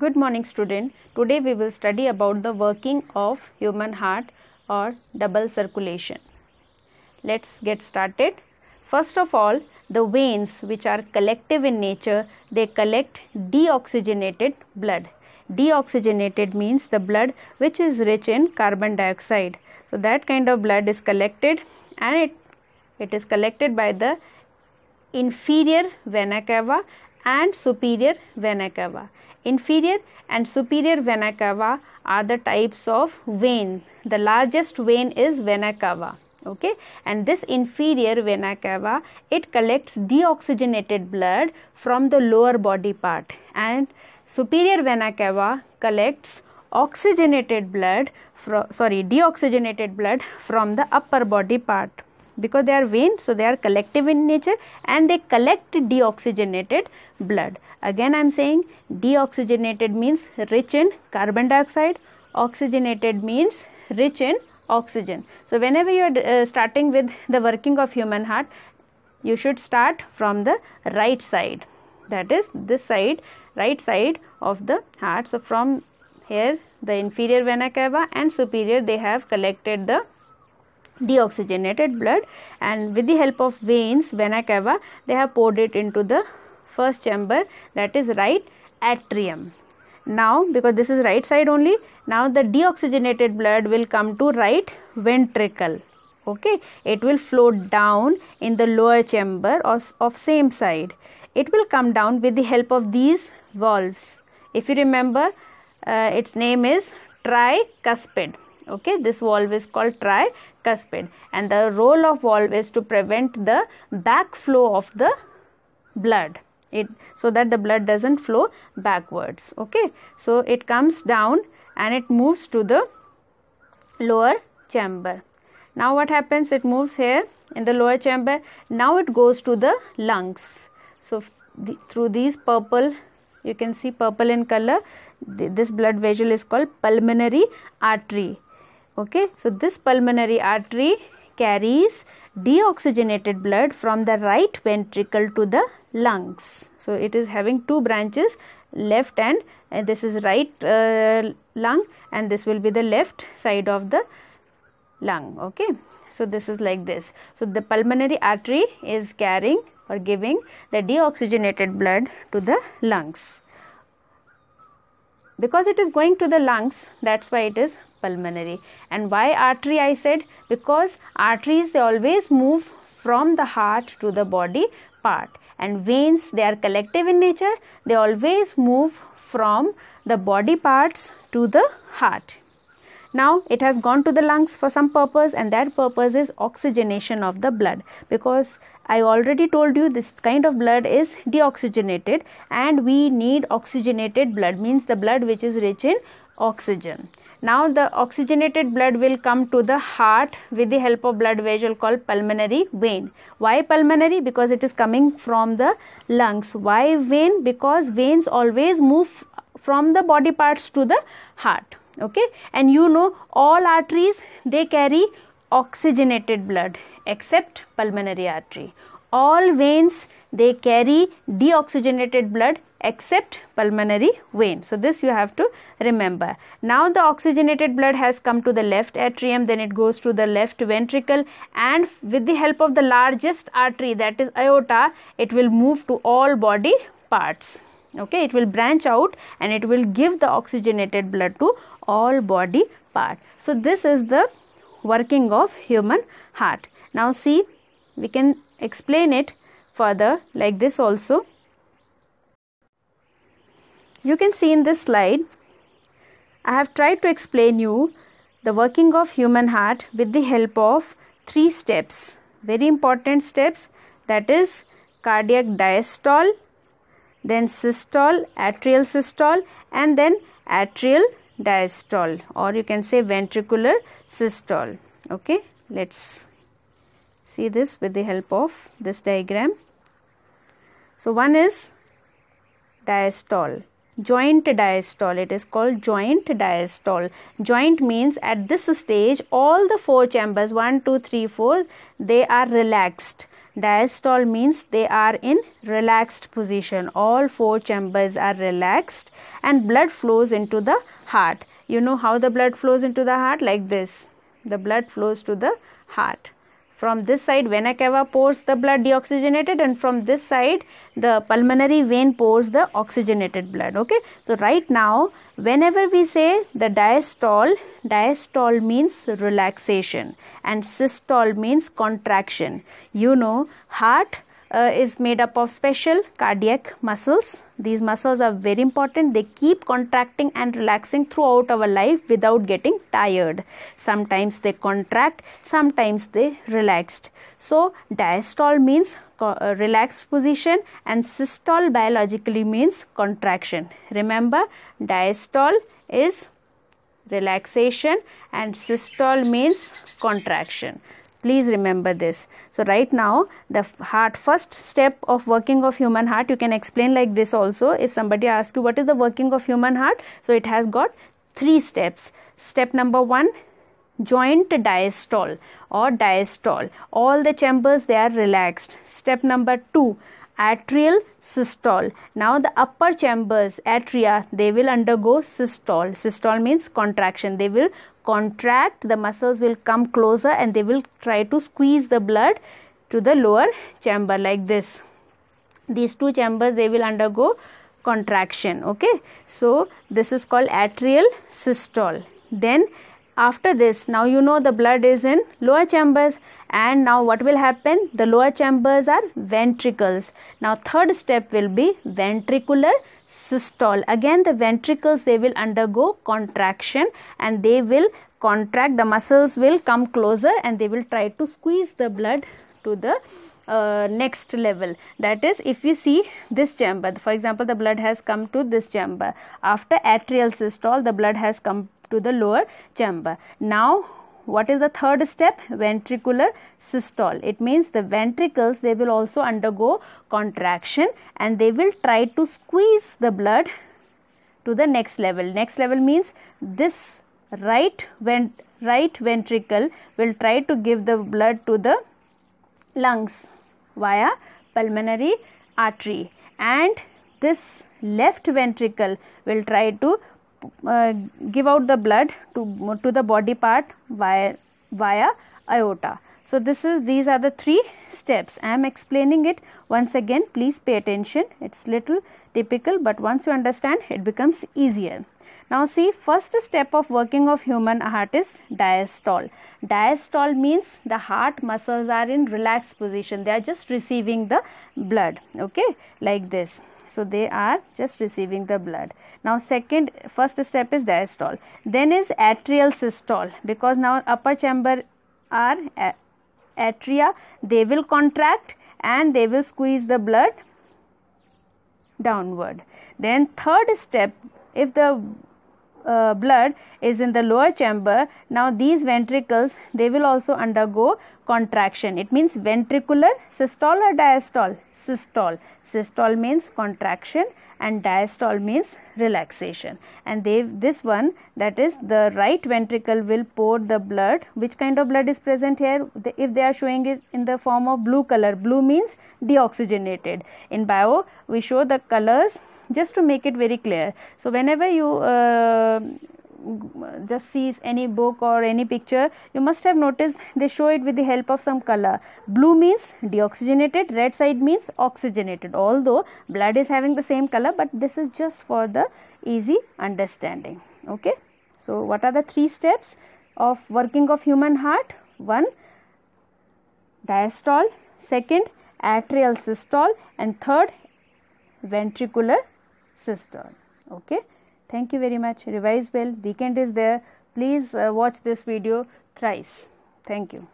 Good morning student. Today we will study about the working of human heart or double circulation. Let's get started. First of all, the veins which are collective in nature, they collect deoxygenated blood. Deoxygenated means the blood which is rich in carbon dioxide. So that kind of blood is collected and it, it is collected by the inferior vena cava and superior vena cava. Inferior and superior vena cava are the types of vein. The largest vein is vena cava okay and this inferior vena cava it collects deoxygenated blood from the lower body part and superior vena cava collects oxygenated blood from sorry deoxygenated blood from the upper body part because they are veins, so they are collective in nature and they collect deoxygenated blood again i am saying deoxygenated means rich in carbon dioxide oxygenated means rich in oxygen so whenever you are uh, starting with the working of human heart you should start from the right side that is this side right side of the heart so from here the inferior vena cava and superior they have collected the deoxygenated blood and with the help of veins vena cava they have poured it into the first chamber that is right atrium now because this is right side only now the deoxygenated blood will come to right ventricle okay it will float down in the lower chamber of, of same side it will come down with the help of these valves if you remember uh, its name is tricuspid okay this valve is called tricuspid and the role of valve is to prevent the backflow of the blood it so that the blood doesn't flow backwards okay so it comes down and it moves to the lower chamber now what happens it moves here in the lower chamber now it goes to the lungs so the, through these purple you can see purple in color this blood vessel is called pulmonary artery okay so this pulmonary artery carries deoxygenated blood from the right ventricle to the lungs so it is having two branches left and, and this is right uh, lung and this will be the left side of the lung okay so this is like this so the pulmonary artery is carrying or giving the deoxygenated blood to the lungs because it is going to the lungs that's why it is pulmonary and why artery i said because arteries they always move from the heart to the body part and veins they are collective in nature they always move from the body parts to the heart now it has gone to the lungs for some purpose and that purpose is oxygenation of the blood because i already told you this kind of blood is deoxygenated and we need oxygenated blood means the blood which is rich in oxygen now the oxygenated blood will come to the heart with the help of blood vessel called pulmonary vein. Why pulmonary? Because it is coming from the lungs. Why vein? Because veins always move from the body parts to the heart. Okay. And you know all arteries they carry oxygenated blood except pulmonary artery. All veins they carry deoxygenated blood except pulmonary vein. So this you have to remember. Now the oxygenated blood has come to the left atrium then it goes to the left ventricle and with the help of the largest artery that is aorta it will move to all body parts. Okay, it will branch out and it will give the oxygenated blood to all body part. So this is the working of human heart. Now see we can explain it further like this also you can see in this slide, I have tried to explain you the working of human heart with the help of three steps, very important steps that is cardiac diastole, then systole, atrial systole and then atrial diastole or you can say ventricular systole. Okay, let's see this with the help of this diagram. So one is diastole joint diastole it is called joint diastole joint means at this stage all the four chambers 1 2 3 4 they are relaxed diastole means they are in relaxed position all four chambers are relaxed and blood flows into the heart you know how the blood flows into the heart like this the blood flows to the heart from this side vena cava pours the blood deoxygenated and from this side the pulmonary vein pours the oxygenated blood. Okay. So right now whenever we say the diastole, diastole means relaxation and systole means contraction. You know heart uh, is made up of special cardiac muscles. These muscles are very important. They keep contracting and relaxing throughout our life without getting tired. Sometimes they contract, sometimes they relaxed. So diastole means uh, relaxed position and systole biologically means contraction. Remember diastole is relaxation and systole means contraction please remember this so right now the heart first step of working of human heart you can explain like this also if somebody asks you what is the working of human heart so it has got three steps step number 1 joint diastole or diastole all the chambers they are relaxed step number 2 atrial systole. Now the upper chambers, atria, they will undergo systole. Systole means contraction. They will contract, the muscles will come closer and they will try to squeeze the blood to the lower chamber like this. These two chambers, they will undergo contraction. Okay. So this is called atrial systole. Then after this now you know the blood is in lower chambers and now what will happen the lower chambers are ventricles now third step will be ventricular systole again the ventricles they will undergo contraction and they will contract the muscles will come closer and they will try to squeeze the blood to the uh, next level that is if you see this chamber for example the blood has come to this chamber after atrial systole the blood has come to the lower chamber. Now what is the third step ventricular systole it means the ventricles they will also undergo contraction and they will try to squeeze the blood to the next level next level means this right vent right ventricle will try to give the blood to the lungs via pulmonary artery and this left ventricle will try to uh, give out the blood to to the body part via via aorta so this is these are the three steps i am explaining it once again please pay attention it's little typical but once you understand it becomes easier now see first step of working of human heart is diastole diastole means the heart muscles are in relaxed position they are just receiving the blood okay like this so they are just receiving the blood. Now second, first step is diastole. Then is atrial systole because now upper chamber are atria. They will contract and they will squeeze the blood downward. Then third step, if the uh, blood is in the lower chamber now these ventricles they will also undergo contraction it means ventricular systole or diastole systole. Systole means contraction and diastole means relaxation. And they, this one that is the right ventricle will pour the blood. Which kind of blood is present here? The, if they are showing is in the form of blue color. Blue means deoxygenated. In bio we show the colors just to make it very clear. So whenever you uh, just sees any book or any picture you must have noticed they show it with the help of some color blue means deoxygenated red side means oxygenated although blood is having the same color but this is just for the easy understanding okay so what are the three steps of working of human heart one diastole second atrial systole and third ventricular systole okay Thank you very much. Revise well. Weekend is there. Please uh, watch this video thrice. Thank you.